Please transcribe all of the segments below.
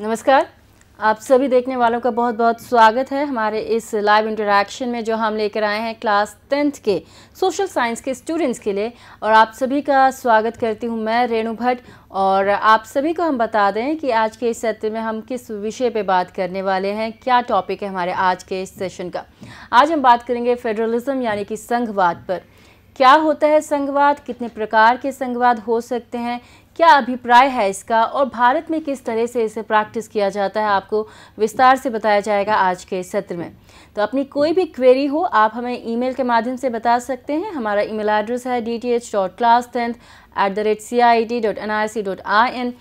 नमस्कार आप सभी देखने वालों का बहुत बहुत स्वागत है हमारे इस लाइव इंटरेक्शन में जो हम लेकर आए हैं क्लास टेंथ के सोशल साइंस के स्टूडेंट्स के लिए और आप सभी का स्वागत करती हूं मैं रेणु भट्ट और आप सभी को हम बता दें कि आज के इस सत्र में हम किस विषय पे बात करने वाले हैं क्या टॉपिक है हमारे आज के इस सेशन का आज हम बात करेंगे फेडरलिज़्म यानी कि संघवाद पर क्या होता है संघवाद कितने प्रकार के संघवाद हो सकते हैं क्या अभिप्राय है इसका और भारत में किस तरह से इसे प्रैक्टिस किया जाता है आपको विस्तार से बताया जाएगा आज के सत्र में तो अपनी कोई भी क्वेरी हो आप हमें ईमेल के माध्यम से बता सकते हैं हमारा ईमेल एड्रेस है D T H dot class tenth at the rate C I T dot N I C dot I N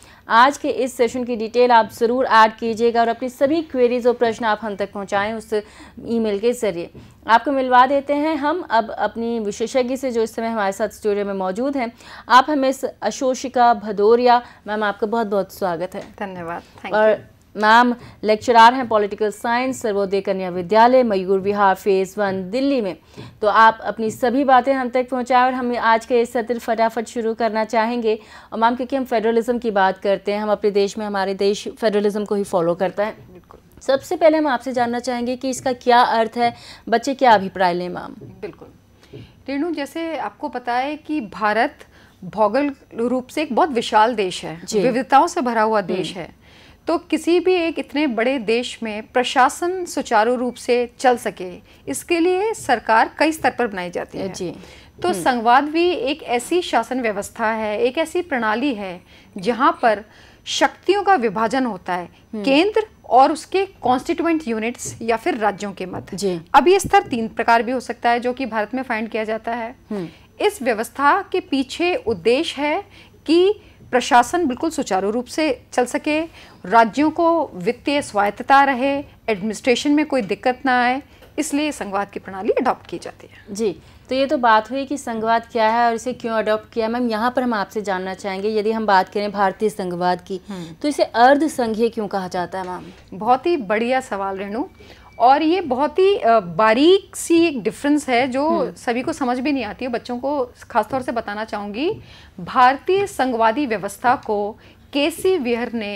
आज के इस सेशन की डिटेल आप ज़रूर ऐड कीजिएगा और अपनी सभी क्वेरीज और प्रश्न आप हम तक पहुँचाएँ उस ईमेल के ज़रिए आपको मिलवा देते हैं हम अब अपनी विशेषज्ञ से जो इस समय हमारे साथ स्टूडियो में मौजूद हैं आप हमें अशोषिका भदौरिया मैम आपका बहुत बहुत स्वागत है धन्यवाद और मैम लेक्चरार हैं political science Sarvodaya Kanya Vidyalaya Mayur Vihar phase one Delhi में तो आप अपनी सभी बातें हम तक पहुँचाएँ और हम आज के सत्र फटाफट शुरू करना चाहेंगे और मैम क्योंकि हम फेडरलिज्म की बात करते हैं हम अपने देश में हमारे देश फेडरलिज्म को ही फॉलो करता है सबसे पहले हम आपसे जानना चाहेंगे कि इसका क्या अर्थ है बच्चे क्या अभिप्राय लें मैम बिल्कुल रेणु जैसे आपको पता है कि भारत भौगोल रूप से एक बहुत विशाल देश है विविधताओं से भरा हुआ हम्म। देश है तो किसी भी एक इतने बड़े देश में प्रशासन सुचारू रूप से चल सके इसके लिए सरकार कई स्तर पर बनाई जाती है जी तो हम्म। संवाद भी एक ऐसी शासन व्यवस्था है एक ऐसी प्रणाली है जहाँ पर शक्तियों का विभाजन होता है हम्म। केंद्र और उसके कॉन्स्टिट्यूएंट यूनिट्स या फिर राज्यों के मध्य अब ये स्तर तीन प्रकार भी हो सकता है जो कि भारत में फाइंड किया जाता है इस व्यवस्था के पीछे उद्देश्य है कि प्रशासन बिल्कुल सुचारू रूप से चल सके राज्यों को वित्तीय स्वायत्तता रहे एडमिनिस्ट्रेशन में कोई दिक्कत ना आए इसलिए संघवाद की प्रणाली अडॉप्ट की जाती है जी तो ये तो बात हुई कि संघवाद क्या है और इसे क्यों अडॉप्ट किया मैम यहाँ पर हम आपसे जानना चाहेंगे यदि हम बात करें भारतीय संघवाद की हम्म। तो इसे अर्ध संघीय क्यों कहा जाता है मैम बहुत ही बढ़िया सवाल रेणु और ये बहुत ही बारीक सी एक डिफरेंस है जो हम्म। सभी को समझ भी नहीं आती है बच्चों को खासतौर से बताना चाहूँगी भारतीय संघवादी व्यवस्था को केसी विहर ने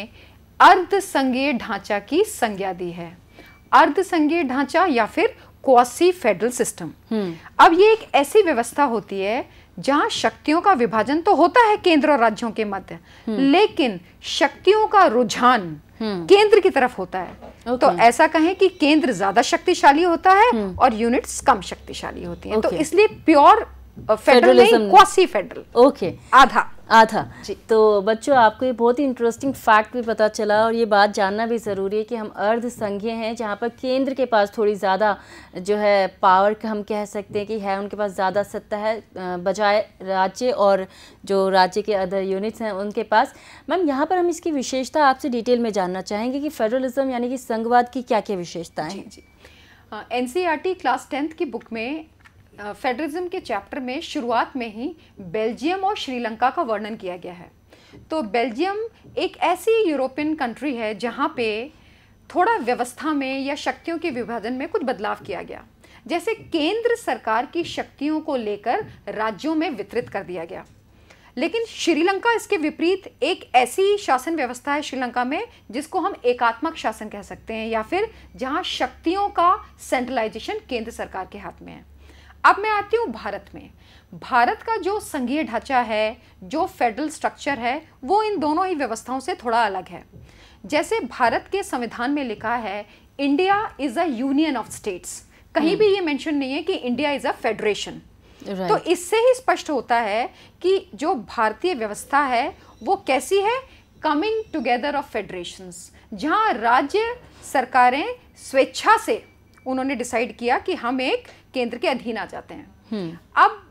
अर्ध संघीय ढांचा की संज्ञा दी है अर्ध संघीय ढांचा या फिर क्वासी फेडरल सिस्टम हम्म। अब ये एक ऐसी व्यवस्था होती है जहाँ शक्तियों का विभाजन तो होता है केंद्र और राज्यों के मध्य हम्म। लेकिन शक्तियों का रुझान केंद्र की तरफ होता है तो okay. तो ऐसा कहें कि केंद्र ज्यादा शक्तिशाली होता है हम्म. और यूनिट्स कम शक्तिशाली होती हैं तो okay. तो इसलिए pure federalism quasi federal okay आधा आधा जी तो बच्चों आपको ये बहुत ही इंटरेस्टिंग फैक्ट भी पता चला और ये बात जानना भी ज़रूरी है कि हम अर्ध संघीय हैं जहाँ पर केंद्र के पास थोड़ी ज़्यादा जो है पावर हम कह सकते हैं कि है उनके पास ज़्यादा सत्ता है बजाय राज्य और जो राज्य के अदर यूनिट्स हैं उनके पास मैम यहाँ पर हम इसकी विशेषता आपसे डिटेल में जानना चाहेंगे कि फेडरलिज्म यानी कि संघवाद की क्या क्या विशेषताएँ हैं जी N C R T class tenth की बुक में फेडरिज्म के चैप्टर में शुरुआत में ही बेल्जियम और श्रीलंका का वर्णन किया गया है तो बेल्जियम एक ऐसी यूरोपियन कंट्री है जहाँ पे थोड़ा व्यवस्था में या शक्तियों के विभाजन में कुछ बदलाव किया गया जैसे केंद्र सरकार की शक्तियों को लेकर राज्यों में वितरित कर दिया गया लेकिन श्रीलंका इसके विपरीत एक ऐसी शासन व्यवस्था है श्रीलंका में जिसको हम एकात्मक शासन कह सकते हैं या फिर जहां शक्तियों का सेंट्रलाइजेशन केंद्र सरकार के हाथ में है अब मैं आती हूँ भारत में भारत का जो संघीय ढांचा है जो फेडरल स्ट्रक्चर है वो इन दोनों ही व्यवस्थाओं से थोड़ा अलग है जैसे भारत के संविधान में लिखा है India is a union of states कहीं हम्म। भी ये मेंशन नहीं है कि इंडिया इज़ अ फेडरेशन तो इससे ही स्पष्ट होता है कि जो भारतीय व्यवस्था है वो कैसी है कमिंग टुगेदर ऑफ फेडरेशंस जहां राज्य सरकारें स्वेच्छा से उन्होंने डिसाइड किया कि हम एक केंद्र के अधीन आ जाते हैं हम्म। अब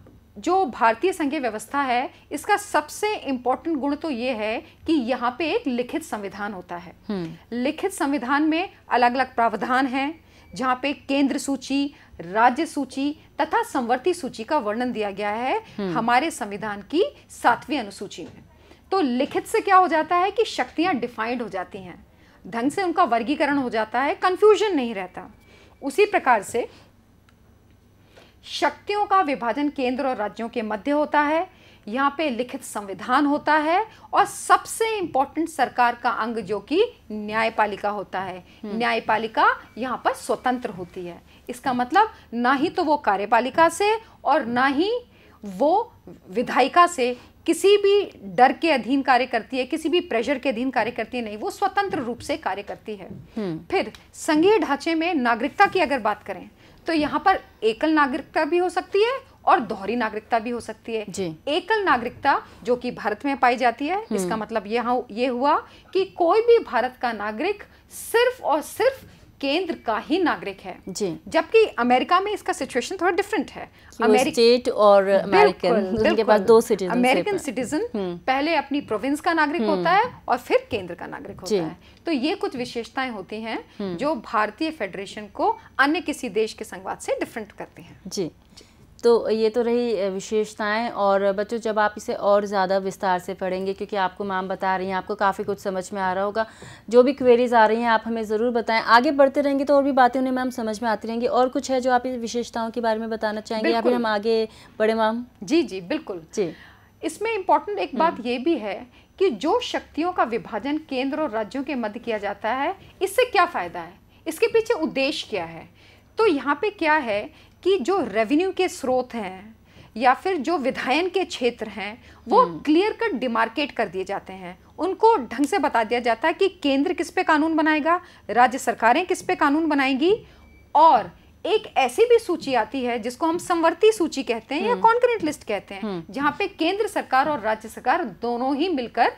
जो भारतीय संघीय व्यवस्था है इसका सबसे इम्पोर्टेंट गुण तो ये है कि यहाँ पे एक लिखित संविधान होता है हम्म। लिखित संविधान में अलग अलग प्रावधान हैं जहाँ पे केंद्र सूची राज्य सूची तथा संवर्ती सूची का वर्णन दिया गया है हम्म। हमारे संविधान की सातवीं अनुसूची में तो लिखित से क्या हो जाता है कि शक्तियाँ डिफाइंड हो जाती हैं ढंग से उनका वर्गीकरण हो जाता है कन्फ्यूजन नहीं रहता उसी प्रकार से शक्तियों का विभाजन केंद्र और राज्यों के मध्य होता है यहाँ पे लिखित संविधान होता है और सबसे इंपॉर्टेंट सरकार का अंग जो कि न्यायपालिका होता है हम्म। न्यायपालिका यहाँ पर स्वतंत्र होती है इसका मतलब ना ही तो वो कार्यपालिका से और ना ही वो विधायिका से किसी भी डर के अधीन कार्य करती है किसी भी प्रेशर के अधीन कार्य करती है नहीं वो स्वतंत्र रूप से कार्य करती है हम्म। फिर संघीय ढांचे में नागरिकता की अगर बात करें तो यहाँ पर एकल नागरिकता भी हो सकती है और दोहरी नागरिकता भी हो सकती है एकल नागरिकता जो कि भारत में पाई जाती है हम्म। इसका मतलब यह ये हुआ कि कोई भी भारत का नागरिक सिर्फ और सिर्फ केंद्र का ही नागरिक है जी जबकि अमेरिका में इसका सिचुएशन थोड़ा डिफरेंट है स्टेट और अमेरिकन उनके पास दो सिटीजन अमेरिकन सिटीजन पहले अपनी प्रोविंस का नागरिक होता हम्म। है और फिर केंद्र का नागरिक होता है तो ये कुछ विशेषताएं होती हैं हम्म। जो भारतीय फेडरेशन को अन्य किसी देश के संवाद से डिफरेंट करती हैं जी तो ये तो रही विशेषताएं और बच्चों जब आप इसे और ज़्यादा विस्तार से पढ़ेंगे क्योंकि आपको मैम बता रही हैं आपको काफ़ी कुछ समझ में आ रहा होगा जो भी क्वेरीज़ आ रही हैं आप हमें ज़रूर बताएं आगे बढ़ते रहेंगे तो और भी बातें उन्हें मैम समझ में आती रहेंगी और कुछ है जो आप इस विशेषताओं के बारे में बताना चाहेंगे या फिर हम आगे बढ़े मैम जी जी बिल्कुल जी इसमें इम्पोर्टेंट एक बात हम्म। ये भी है कि जो शक्तियों का विभाजन केंद्र और राज्यों के मध्य किया जाता है इससे क्या फ़ायदा है इसके पीछे उद्देश्य क्या है तो यहाँ पे क्या है कि जो रेवेन्यू के स्रोत हैं या फिर जो विधायन के क्षेत्र हैं वो क्लियर कट डिमार्केट कर दिए जाते हैं उनको ढंग से बता दिया जाता है कि केंद्र किस पे कानून बनाएगा राज्य सरकारें किस पे कानून बनाएंगी और एक ऐसी भी सूची आती है जिसको हम संवर्ती सूची कहते हैं या कॉन्क्रीट हम्म। लिस्ट कहते हैं हम्म। जहाँ पे केंद्र सरकार और राज्य सरकार दोनों ही मिलकर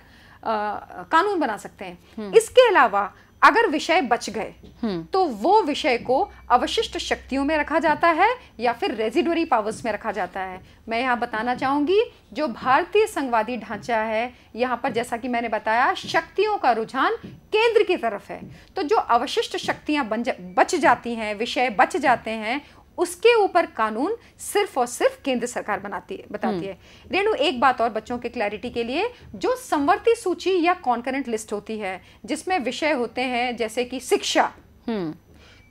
आ, कानून बना सकते हैं हम्म। इसके अलावा अगर विषय बच गए हम्म। तो वो विषय को अवशिष्ट शक्तियों में रखा जाता है या फिर रेजिडरी पावर्स में रखा जाता है मैं यहाँ बताना चाहूंगी जो भारतीय संवादी ढांचा है यहाँ पर जैसा कि मैंने बताया शक्तियों का रुझान केंद्र की तरफ है तो जो अवशिष्ट शक्तियां बन जा, बच जाती हैं विषय बच जाते हैं उसके ऊपर कानून सिर्फ और सिर्फ केंद्र सरकार बनाती है बताती हम्म। है रेणु एक बात और बच्चों के क्लैरिटी के लिए जो संवर्ती सूची या कॉन्करेंट लिस्ट होती है जिसमें विषय होते हैं जैसे कि शिक्षा हम्म।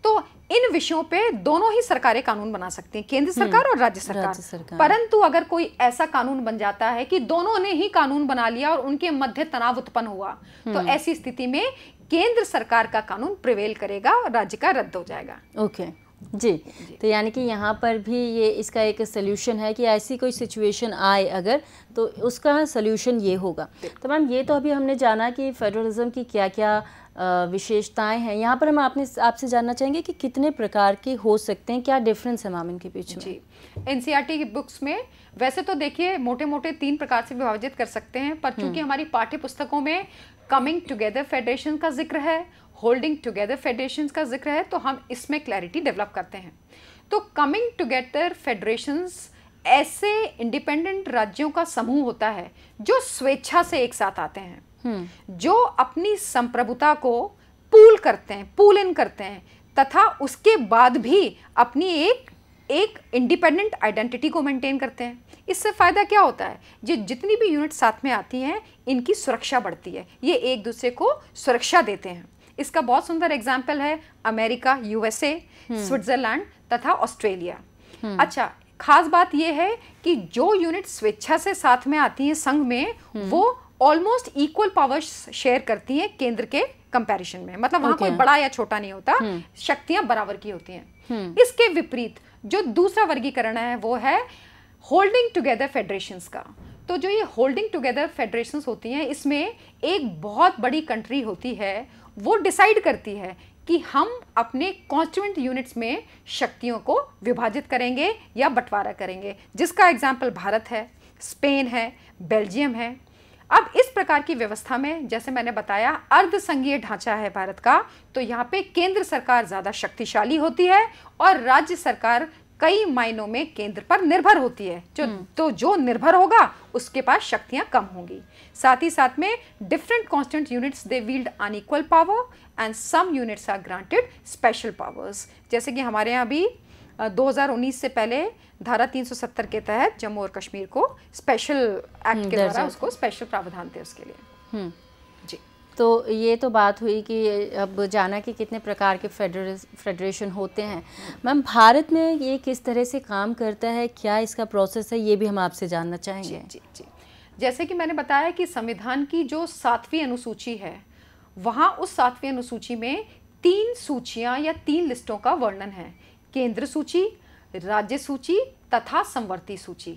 तो इन विषयों पे दोनों ही सरकारें कानून बना सकती हैं केंद्र सरकार हम्म। और राज्य सरकार, सरकार। परंतु अगर कोई ऐसा कानून बन जाता है कि दोनों ने ही कानून बना लिया और उनके मध्य तनाव उत्पन्न हुआ तो ऐसी स्थिति में केंद्र सरकार का कानून प्रिवेल करेगा और राज्य का रद्द हो जाएगा ओके okay. जी, तो यानी कि यहाँ पर भी ये इसका एक सोल्यूशन है कि ऐसी कोई सिचुएशन आए अगर तो उसका सोल्यूशन ये होगा तो मैम ये तो अभी हमने जाना कि फेडरलिज्म की क्या क्या विशेषताएं हैं यहाँ पर हम आपने आपसे जानना चाहेंगे कि कितने प्रकार के हो सकते हैं क्या डिफरेंस है मैम इनके बीच जी एन e की बुक्स में वैसे तो देखिए मोटे मोटे तीन प्रकार से विभाजित कर सकते हैं पर हम्म। चूँकि हमारी पाठ्य पुस्तकों में कमिंग टुगेदर फेडरेशन का जिक्र है होल्डिंग टुगेदर फेडरेशन का जिक्र है तो हम इसमें क्लैरिटी डेवलप करते हैं तो कमिंग टुगेदर फेडरेशन ऐसे इंडिपेंडेंट राज्यों का समूह होता है जो स्वेच्छा से एक साथ आते हैं हम्म। जो अपनी संप्रभुता को पूल करते हैं पूल इन करते हैं तथा उसके बाद भी अपनी एक एक इंडिपेंडेंट आइडेंटिटी को मेंटेन करते हैं इससे फ़ायदा क्या होता है ये जितनी भी यूनिट साथ में आती हैं इनकी सुरक्षा बढ़ती है ये एक दूसरे को सुरक्षा देते हैं इसका बहुत सुंदर एग्जाम्पल है अमेरिका यूएसए हम्म। स्विट्जरलैंड तथा ऑस्ट्रेलिया हम्म। अच्छा खास बात यह है कि जो यूनिट स्वेच्छा से साथ में आती है संघ में हम्म। वो ऑलमोस्ट इक्वल पावर शेयर करती हैं केंद्र के कंपैरिजन में मतलब वहां कोई बड़ा या छोटा नहीं होता शक्तियां बराबर की होती हैं इसके विपरीत जो दूसरा वर्गीकरण है वो है होल्डिंग टुगेदर फेडरेशंस का तो जो ये होल्डिंग टुगेदर फेडरेशंस होती हैं इसमें एक बहुत बड़ी कंट्री होती है वो डिसाइड करती है कि हम अपने कॉन्स्टिट्यूंट यूनिट्स में शक्तियों को विभाजित करेंगे या बंटवारा करेंगे जिसका एग्जाम्पल भारत है स्पेन है बेल्जियम है अब इस प्रकार की व्यवस्था में जैसे मैंने बताया अर्धसंघीय ढांचा है भारत का तो यहाँ पे केंद्र सरकार ज़्यादा शक्तिशाली होती है और राज्य सरकार कई मायनों में केंद्र पर निर्भर होती है जो हम्म। तो जो निर्भर होगा उसके पास शक्तियां कम होंगी साथ ही साथ में different constituent units they wield unequal power and some units are granted special powers जैसे कि हमारे यहाँ अभी 2019 से पहले धारा 370 के तहत जम्मू और कश्मीर को स्पेशल हम्म, एक्ट के द्वारा उसको स्पेशल प्रावधान थे उसके लिए हम्म। तो ये तो बात हुई कि अब जाना कि कितने प्रकार के फेडर फेडरेशन होते हैं मैम भारत में ये किस तरह से काम करता है क्या इसका प्रोसेस है ये भी हम आपसे जानना चाहेंगे जी जी जैसे कि मैंने बताया कि संविधान की जो सातवीं अनुसूची है वहाँ उस सातवीं अनुसूची में तीन सूचियाँ या तीन लिस्टों का वर्णन है केंद्र सूची राज्य सूची तथा संवर्ती सूची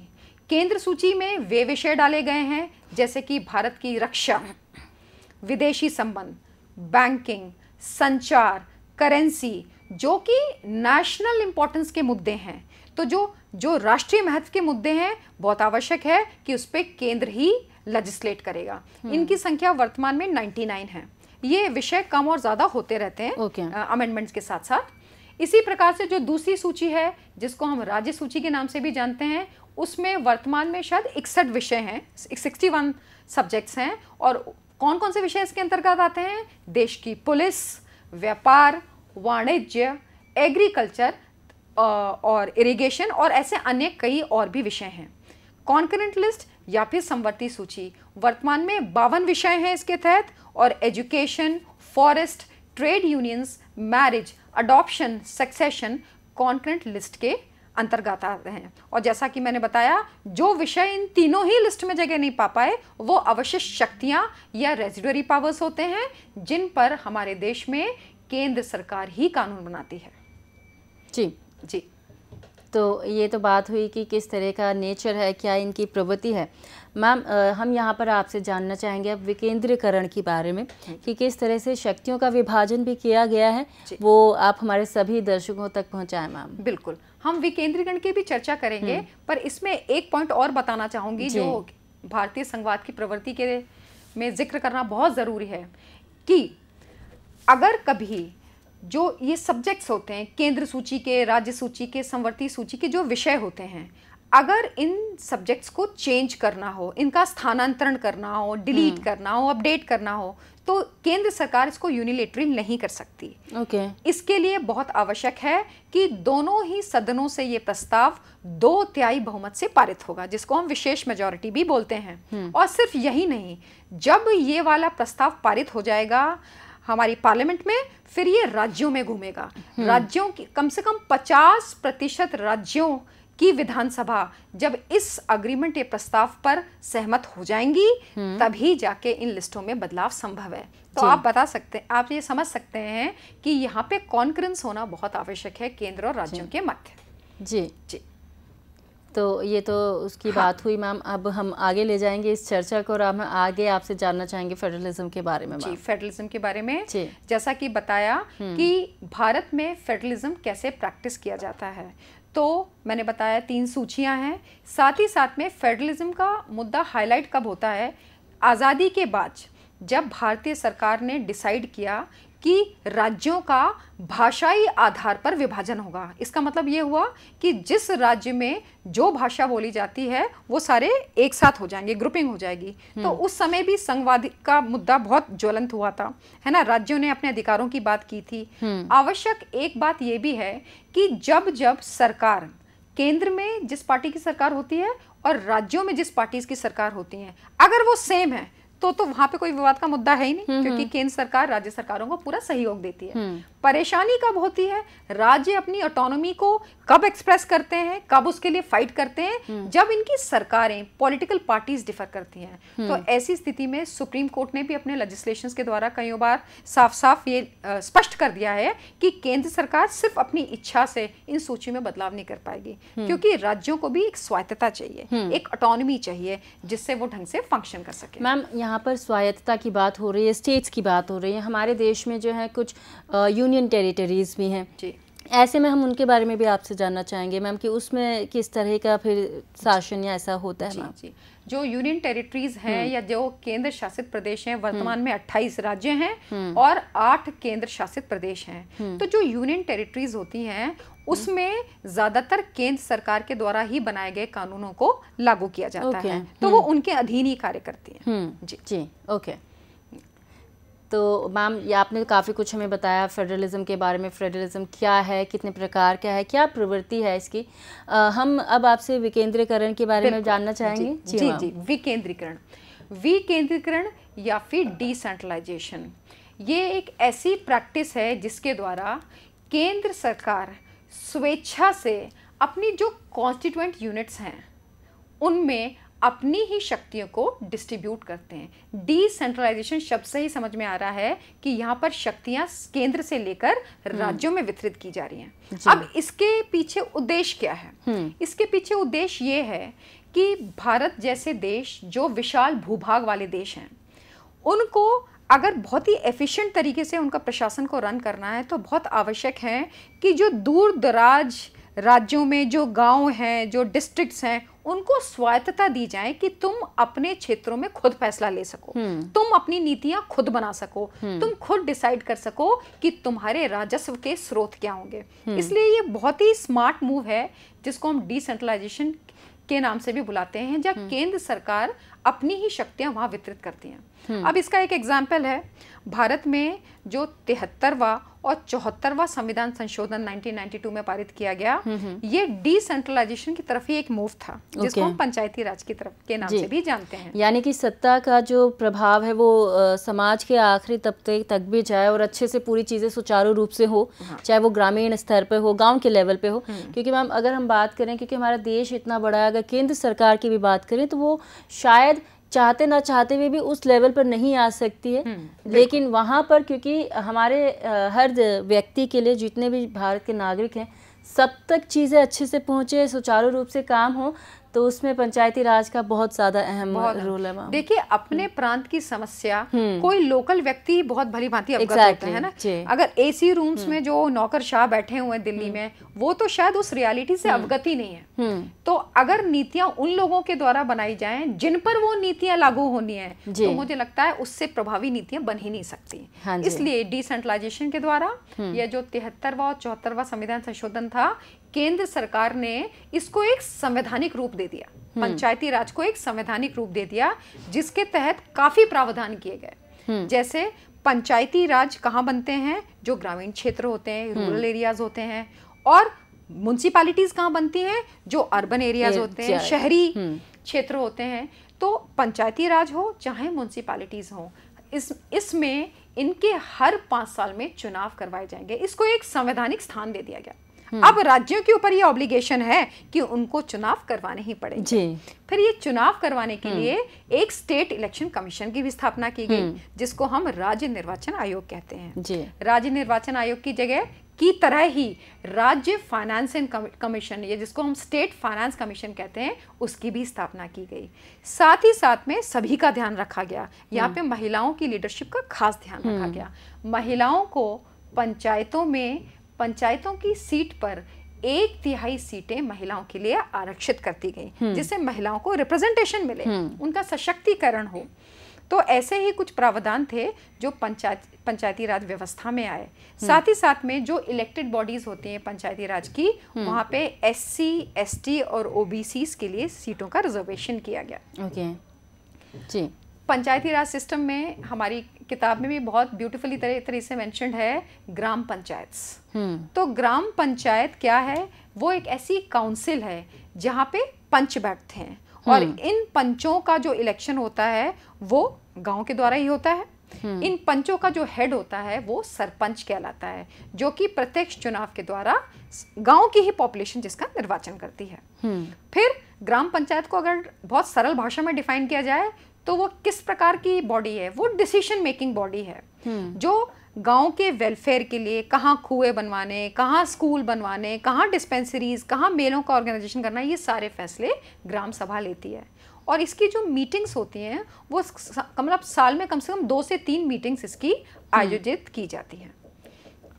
केंद्र सूची में वे विषय डाले गए हैं जैसे कि भारत की रक्षा विदेशी संबंध बैंकिंग संचार करेंसी जो कि नेशनल इम्पोर्टेंस के मुद्दे हैं तो जो जो राष्ट्रीय महत्व के मुद्दे हैं बहुत आवश्यक है कि उस पर केंद्र ही लजिस्लेट करेगा हम्म। इनकी संख्या वर्तमान में 99 है ये विषय कम और ज़्यादा होते रहते हैं अमेंडमेंट्स okay. के साथ साथ इसी प्रकार से जो दूसरी सूची है जिसको हम राज्य सूची के नाम से भी जानते हैं उसमें वर्तमान में शायद इकसठ विषय हैं सिक्सटी वन सब्जेक्ट्स हैं और कौन कौन से विषय इसके अंतर्गत आते हैं देश की पुलिस व्यापार वाणिज्य एग्रीकल्चर और इरिगेशन और ऐसे अन्य कई और भी विषय हैं कॉन्करेंट लिस्ट या फिर संवर्ती सूची वर्तमान में बावन विषय हैं इसके तहत और education forest trade unions marriage adoption succession concurrent list के अंतर्गत आते हैं और जैसा कि मैंने बताया जो विषय इन तीनों ही लिस्ट में जगह नहीं पा पाए वो अवशिष्ट शक्तियाँ या रेजिडरी पावर्स होते हैं जिन पर हमारे देश में केंद्र सरकार ही कानून बनाती है जी जी तो ये तो बात हुई कि किस तरह का नेचर है क्या इनकी प्रवृत्ति है मैम हम यहाँ पर आपसे जानना चाहेंगे अब विकेंद्रीकरण के बारे में हम्म। कि किस तरह से शक्तियों का विभाजन भी किया गया है वो आप हमारे सभी दर्शकों तक पहुँचाएं मैम बिल्कुल हम विकेंद्रीकरण की भी चर्चा करेंगे हम्म। पर इसमें एक पॉइंट और बताना चाहूँगी जो भारतीय संघवाद की प्रवृत्ति के में जिक्र करना बहुत ज़रूरी है कि अगर कभी जो ये सब्जेक्ट्स होते हैं केंद्र सूची के राज्य सूची के संवर्ती सूची के जो विषय होते हैं अगर इन सब्जेक्ट्स को चेंज करना हो इनका स्थानांतरण करना हो डिलीट हम्म। करना हो अपडेट करना हो तो केंद्र सरकार इसको यूनिलेटरी नहीं कर सकती ओके okay. इसके लिए बहुत आवश्यक है कि दोनों ही सदनों से ये प्रस्ताव दो त्याई बहुमत से पारित होगा जिसको हम विशेष मेजोरिटी भी बोलते हैं हम्म। और सिर्फ यही नहीं जब ये वाला प्रस्ताव पारित हो जाएगा हमारी पार्लियामेंट में फिर ये राज्यों में घूमेगा हम्म। राज्यों की कम से कम पचास प्रतिशत राज्यों कि विधानसभा जब इस अग्रीमेंट या प्रस्ताव पर सहमत हो जाएंगी हम्म। तभी जाके इन लिस्टों में बदलाव संभव है तो आप बता सकते हैं आप ये समझ सकते हैं कि यहाँ पे कॉन्क्रेंस होना बहुत आवश्यक है केंद्र और राज्यों के मध्य जी जी तो ये तो उसकी हाँ। बात हुई मैम अब हम आगे ले जाएंगे इस चर्चा को और हम आगे आपसे जानना चाहेंगे फेडरलिज्म के बारे में जी फेडरलिज्म के बारे में जैसा कि बताया हम्म। कि भारत में फेडरलिज्म कैसे प्रैक्टिस किया जाता है तो मैंने बताया तीन सूचियां हैं साथ ही साथ में फेडरलिज्म का मुद्दा हाईलाइट कब होता है आज़ादी के बाद जब भारतीय सरकार ने डिसाइड किया कि राज्यों का भाषाई आधार पर विभाजन होगा इसका मतलब ये हुआ कि जिस राज्य में जो भाषा बोली जाती है वो सारे एक साथ हो जाएंगे ग्रुपिंग हो जाएगी हम्म। तो उस समय भी संघवाद का मुद्दा बहुत ज्वलंत हुआ था है ना राज्यों ने अपने अधिकारों की बात की थी हम्म। आवश्यक एक बात ये भी है कि जब जब सरकार केंद्र में जिस पार्टी की सरकार होती है और राज्यों में जिस पार्टीज की सरकार होती है अगर वो सेम है तो तो वहां पे कोई विवाद का मुद्दा है ही नहीं हम्म, क्योंकि हम्म। केंद्र सरकार राज्य सरकारों को पूरा सहयोग देती है हम्म। परेशानी कब होती है राज्य अपनी ऑटोनोमी को कब एक्सप्रेस करते हैं कब उसके लिए फाइट करते हैं जब इनकी सरकारें पॉलिटिकल पार्टीज डिफर करती हैं तो ऐसी स्थिति में सुप्रीम कोर्ट ने भी अपने लेजिस्लेशन के द्वारा कई बार साफ साफ ये स्पष्ट कर दिया है कि केंद्र सरकार सिर्फ अपनी इच्छा से इन सूची में बदलाव नहीं कर पाएगी क्योंकि राज्यों को भी एक स्वायत्तता चाहिए एक ऑटोनोमी चाहिए जिससे वो ढंग से फंक्शन कर सके मैम यहाँ पर स्वायत्तता की बात हो रही है स्टेट्स की बात हो रही है हमारे देश में जो है कुछ यूनियन टेरिटरीज़ भी हैं जी ऐसे में हम उनके बारे में भी आपसे जानना चाहेंगे मैम कि उसमें किस तरह का फिर शासन या ऐसा होता है जी, जी जो यूनियन टेरिटरीज हैं हम्म। या जो केंद्र शासित प्रदेश हैं हम्म। वर्तमान में 28 राज्य हैं हम्म। और 8 केंद्र शासित प्रदेश हैं तो जो यूनियन टेरिटरीज होती हैं उसमें ज्यादातर केंद्र सरकार के द्वारा ही बनाए गए कानूनों को लागू किया जाता है तो वो उनके अधीन ही कार्य करती है जी जी ओके okay. तो मैम ये आपने काफ़ी कुछ हमें बताया फेडरलिज्म के बारे में फेडरलिज्म क्या है कितने प्रकार क्या है क्या प्रवृत्ति है इसकी आ, हम अब आपसे विकेंद्रीकरण के बारे में जानना चाहेंगे जी जी, जी विकेंद्रीकरण विकेंद्रीकरण या फिर डिसेंट्रलाइजेशन ये एक ऐसी प्रैक्टिस है जिसके द्वारा केंद्र सरकार स्वेच्छा से अपनी जो कॉन्स्टिट्यूंट यूनिट्स हैं उनमें अपनी ही शक्तियों को डिस्ट्रीब्यूट करते हैं डिसेंट्रलाइजेशन शब्द से ही समझ में आ रहा है कि यहाँ पर शक्तियाँ केंद्र से लेकर हम्म। राज्यों में वितरित की जा रही हैं अब इसके पीछे उद्देश्य क्या है हम्म। इसके पीछे उद्देश्य ये है कि भारत जैसे देश जो विशाल भूभाग वाले देश हैं उनको अगर बहुत ही एफिशिएंट तरीके से उनका प्रशासन को रन करना है तो बहुत आवश्यक है कि जो दूर दराज राज्यों में जो गांव हैं जो डिस्ट्रिक्ट्स हैं उनको स्वायत्तता दी जाए कि तुम अपने क्षेत्रों में खुद फैसला ले सको हम्म। तुम अपनी नीतियां खुद बना सको हम्म। तुम खुद डिसाइड कर सको कि तुम्हारे राजस्व के स्रोत क्या होंगे हम्म। इसलिए ये बहुत ही स्मार्ट मूव है जिसको हम डिसेंट्रलाइजेशन के नाम से भी बुलाते हैं जब केंद्र सरकार अपनी ही शक्तियाँ वहाँ वितरित करती हैं हम्म। अब इसका एक एग्जाम्पल है भारत में जो तिहत्तरवा और चौहत्तरवा संविधान संशोधन 1992 में पारित किया गया हम्म, हम्म। ये डिसेंट्रलाइजेशन की तरफ ही एक मूव था जिसको हम पंचायती राज की तरफ के नाम से भी जानते हैं यानी कि सत्ता का जो प्रभाव है वो आ, समाज के आखिरी तबके तक भी जाए और अच्छे से पूरी चीजें सुचारू रूप से हो हाँ। चाहे वो ग्रामीण स्तर पर हो गाँव के लेवल पे हो क्योंकि मैम अगर हम बात करें क्योंकि हमारा देश इतना बड़ा है अगर केंद्र सरकार की भी बात करें तो वो शायद चाहते ना चाहते हुए भी, भी उस लेवल पर नहीं आ सकती है हम्म, लेकिन वहाँ पर क्योंकि हमारे हर व्यक्ति के लिए जितने भी भारत के नागरिक हैं सब तक चीज़ें अच्छे से पहुँचे सुचारू रूप से काम हो तो उसमें पंचायती राज का बहुत ज्यादा अहम रोल है देखिए अपने हम्म। प्रांत की समस्या हम्म। कोई लोकल व्यक्ति ही बहुत भली भांति अवगत exactly, होता है ना अगर एसी रूम्स हम्म। में जो नौकर शाह बैठे हुए हैं दिल्ली में वो तो शायद उस रियलिटी से अवगत ही नहीं है तो अगर नीतियां उन लोगों के द्वारा बनाई जाए जिन पर वो नीतियां लागू होनी है तो मुझे लगता है उससे प्रभावी नीतियां बन ही नहीं सकती हाँ इसलिए डिसेंट्रलाइजेशन के द्वारा यह जो तिहत्तरवा और चौहत्तरवा संविधान संशोधन था था केंद्र सरकार ने इसको एक संवैधानिक रूप दे दिया हम्म। पंचायती राज को एक संवैधानिक रूप दे दिया जिसके तहत काफी प्रावधान किए गए हम्म। जैसे पंचायती राज कहाँ बनते हैं जो ग्रामीण क्षेत्र होते हैं रूरल हम्म। एरियाज होते हैं और म्यूनसिपालिटीज कहाँ बनती हैं जो अर्बन एरियाज होते हैं शहरी क्षेत्र होते हैं तो पंचायती राज हो चाहे म्यूनसिपालिटीज हो इस इसमें इनके हर पाँच साल में चुनाव करवाए जाएंगे इसको एक संवैधानिक स्थान दे दिया गया हम्म। अब राज्यों के ऊपर ये ऑब्लिगेशन है कि उनको चुनाव करवाने ही पड़े जी फिर ये चुनाव करवाने के हम्म। लिए एक स्टेट इलेक्शन कमीशन की भी स्थापना की गई हम्म। जिसको हम राज्य निर्वाचन आयोग कहते हैं जी राज्य निर्वाचन आयोग की जगह की तरह ही राज्य फाइनेंस एंड कमीशन ये जिसको हम स्टेट फाइनेंस कमीशन कहते हैं उसकी भी स्थापना की गई साथ ही साथ में सभी का ध्यान रखा गया यहाँ पे महिलाओं की लीडरशिप का खास ध्यान रखा गया महिलाओं को पंचायतों में पंचायतों की सीट पर एक तिहाई सीटें महिलाओं के लिए आरक्षित कर दी गई हम्म। जिससे महिलाओं को रिप्रेजेंटेशन मिले हम्म। उनका सशक्तिकरण हो तो ऐसे ही कुछ प्रावधान थे जो पंचायत पंचायती राज व्यवस्था में आए हम्म। साथ ही साथ में जो इलेक्टेड बॉडीज होती हैं पंचायती राज की वहाँ पे एससी एसटी और ओबीसी के लिए सीटों का रिजर्वेशन किया गया ओके okay. जी पंचायती राज सिस्टम में हमारी किताब में भी बहुत ब्यूटीफुली तरह तरह से मैंशनड है ग्राम पंचायत हम्म। तो ग्राम पंचायत क्या है वो एक ऐसी काउंसिल है जहाँ पे पंच बैठते हैं और हम्म। इन पंचों का जो इलेक्शन होता है वो गांव के द्वारा ही होता है हम्म। इन पंचों का जो हेड होता है वो सरपंच कहलाता है जो कि प्रत्यक्ष चुनाव के द्वारा गांव की ही पॉपुलेशन जिसका निर्वाचन करती है फिर ग्राम पंचायत को अगर बहुत सरल भाषा में डिफाइन किया जाए तो वो किस प्रकार की बॉडी है वो डिसीशन मेकिंग बॉडी है हम्म। जो गांव के वेलफेयर के लिए कहाँ कुएँ बनवाने कहाँ स्कूल बनवाने कहाँ डिस्पेंसरीज कहाँ मेलों का ऑर्गेनाइजेशन करना ये सारे फैसले ग्राम सभा लेती है और इसकी जो मीटिंग्स होती हैं वो मतलब साल में कम से कम दो से तीन मीटिंग्स इसकी हम्म। आयोजित की जाती हैं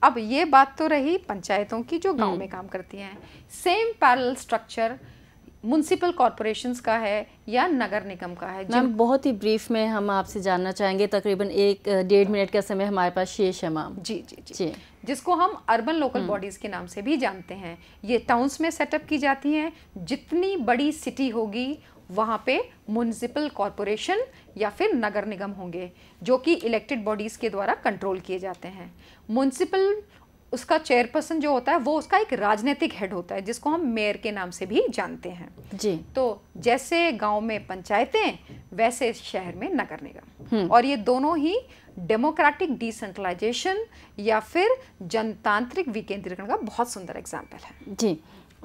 अब ये बात तो रही पंचायतों की जो गांव हम्म। में काम करती हैं same parallel structure municipal corporations का है या नगर निगम का है मैम बहुत ही ब्रीफ में हम आपसे जानना चाहेंगे तकरीबन एक डेढ़ हाँ। मिनट का समय हमारे पास शेष है मैम जी जी जी, जी। जिसको हम अर्बन लोकल बॉडीज़ के नाम से भी जानते हैं ये टाउन्स में सेटअप की जाती हैं जितनी बड़ी सिटी होगी वहाँ पे म्यूनसिपल कॉरपोरेशन या फिर नगर निगम होंगे जो कि इलेक्टेड बॉडीज़ के द्वारा कंट्रोल किए जाते हैं म्यूनसिपल उसका चेयरपर्सन जो होता है वो उसका एक राजनीतिक हेड होता है जिसको हम मेयर के नाम से भी जानते हैं जी तो जैसे गांव में पंचायतें वैसे शहर में नगर निगम हम्म। और ये दोनों ही डेमोक्रेटिक डिसेंट्रलाइजेशन या फिर जनतांत्रिक विकेंद्रीकरण का बहुत सुंदर एग्जाम्पल है जी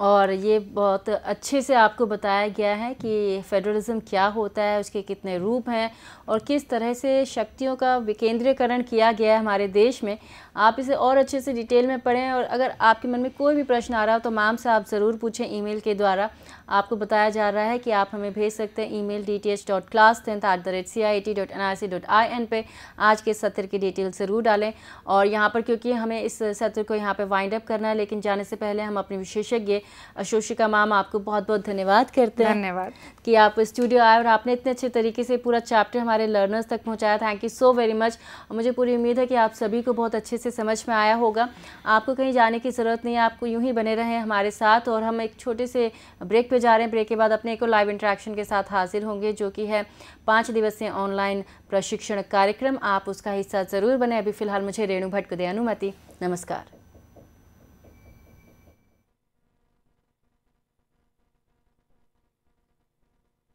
और ये बहुत अच्छे से आपको बताया गया है कि फेडरलिज्म क्या होता है उसके कितने रूप हैं और किस तरह से शक्तियों का विकेंद्रीकरण किया गया है हमारे देश में आप इसे और अच्छे से डिटेल में पढ़ें और अगर आपके मन में कोई भी प्रश्न आ रहा हो तो मैम से आप ज़रूर पूछें ईमेल के द्वारा आपको बताया जा रहा है कि आप हमें भेज सकते हैं email D T H dot class tenth at the rate C I T dot N I C dot I N पे आज के सत्र की डिटेल ज़रूर डालें और यहाँ पर क्योंकि हमें इस सत्र को यहाँ पर वाइंड अप करना है लेकिन जाने से पहले हम अपने विशेषज्ञ अशोषिका मैम आपको बहुत बहुत धन्यवाद करते हैं धन्यवाद कि आप स्टूडियो आए और आपने इतने अच्छे तरीके से पूरा चैप्टर हमारे लर्नर्स तक पहुँचाया thank you so very much मुझे पूरी उम्मीद है कि आप सभी को बहुत अच्छे से समझ में आया होगा आपको कहीं जाने की ज़रूरत नहीं है आपको यूँ ही बने रहें हमारे साथ और हम एक छोटे से ब्रेक पे जा रहे हैं ब्रेक के बाद अपने को लाइव इंट्रैक्शन के साथ हाजिर होंगे जो कि है पाँच दिवसीय ऑनलाइन प्रशिक्षण कार्यक्रम आप उसका हिस्सा ज़रूर बने अभी फ़िलहाल मुझे रेणु भट्ट को दे अनुमति नमस्कार